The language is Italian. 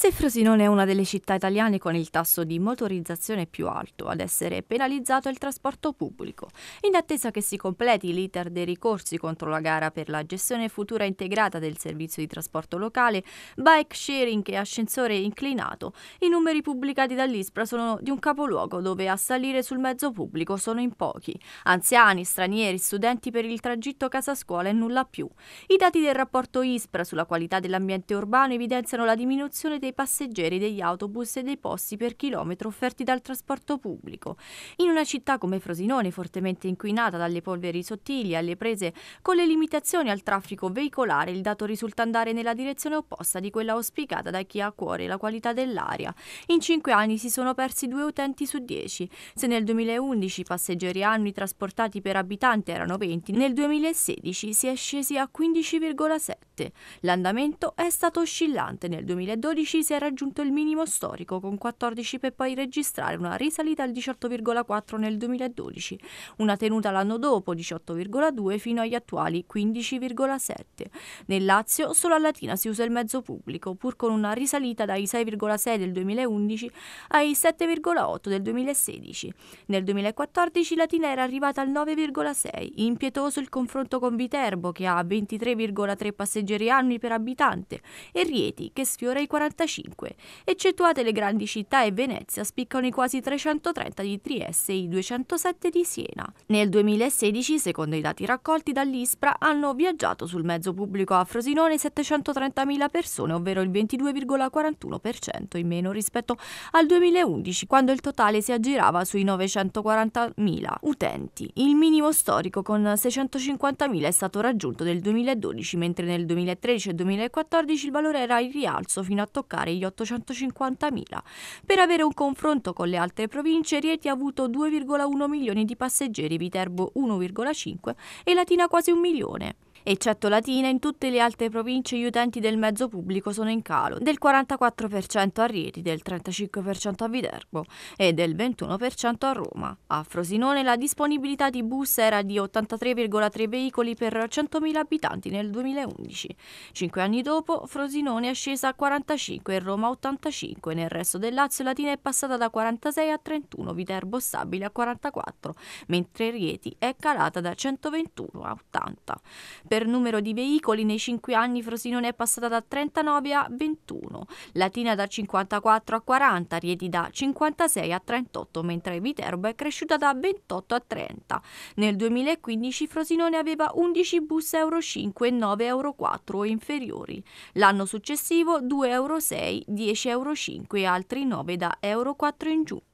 Se Frosinone è una delle città italiane con il tasso di motorizzazione più alto, ad essere penalizzato è il trasporto pubblico, in attesa che si completi l'iter dei ricorsi contro la gara per la gestione futura integrata del servizio di trasporto locale, bike sharing e ascensore inclinato. I numeri pubblicati dall'ISPRA sono di un capoluogo dove a salire sul mezzo pubblico sono in pochi. Anziani, stranieri, studenti per il tragitto casa-scuola e nulla più. I dati del rapporto ISPRA sulla qualità dell'ambiente urbano evidenziano la diminuzione dei dei passeggeri degli autobus e dei posti per chilometro offerti dal trasporto pubblico. In una città come Frosinone, fortemente inquinata dalle polveri sottili alle prese con le limitazioni al traffico veicolare, il dato risulta andare nella direzione opposta di quella auspicata da chi ha a cuore la qualità dell'aria. In cinque anni si sono persi due utenti su dieci. Se nel 2011 i passeggeri annui trasportati per abitante erano 20, nel 2016 si è scesi a 15,7. L'andamento è stato oscillante nel 2012 2015 si è raggiunto il minimo storico con 14 per poi registrare una risalita al 18,4 nel 2012, una tenuta l'anno dopo 18,2 fino agli attuali 15,7. Nel Lazio solo a Latina si usa il mezzo pubblico, pur con una risalita dai 6,6 del 2011 ai 7,8 del 2016. Nel 2014 Latina era arrivata al 9,6, impietoso il confronto con Viterbo che ha 23,3 passeggeri annui per abitante e Rieti che sfiora i 45 35, eccettuate le grandi città e Venezia spiccano i quasi 330 di Trieste e i 207 di Siena. Nel 2016, secondo i dati raccolti dall'ISPRA, hanno viaggiato sul mezzo pubblico a Frosinone 730.000 persone, ovvero il 22,41% in meno rispetto al 2011, quando il totale si aggirava sui 940.000 utenti. Il minimo storico con 650.000 è stato raggiunto nel 2012, mentre nel 2013 e 2014 il valore era in rialzo fino a toccare toccare gli 850.000. Per avere un confronto con le altre province, Rieti ha avuto 2,1 milioni di passeggeri, Viterbo 1,5 e Latina quasi un milione. Eccetto Latina, in tutte le altre province gli utenti del mezzo pubblico sono in calo, del 44% a Rieti, del 35% a Viterbo e del 21% a Roma. A Frosinone la disponibilità di bus era di 83,3 veicoli per 100.000 abitanti nel 2011. Cinque anni dopo Frosinone è scesa a 45 e Roma a 85. Nel resto del Lazio Latina è passata da 46 a 31, Viterbo stabile a 44, mentre Rieti è calata da 121 a 80. Per numero di veicoli nei 5 anni Frosinone è passata da 39 a 21, Latina da 54 a 40, Rieti da 56 a 38, mentre Viterbo è cresciuta da 28 a 30. Nel 2015 Frosinone aveva 11 bus Euro 5 e 9 Euro 4 o inferiori. L'anno successivo 2 Euro 6, 10 Euro 5 e altri 9 da Euro 4 in giù.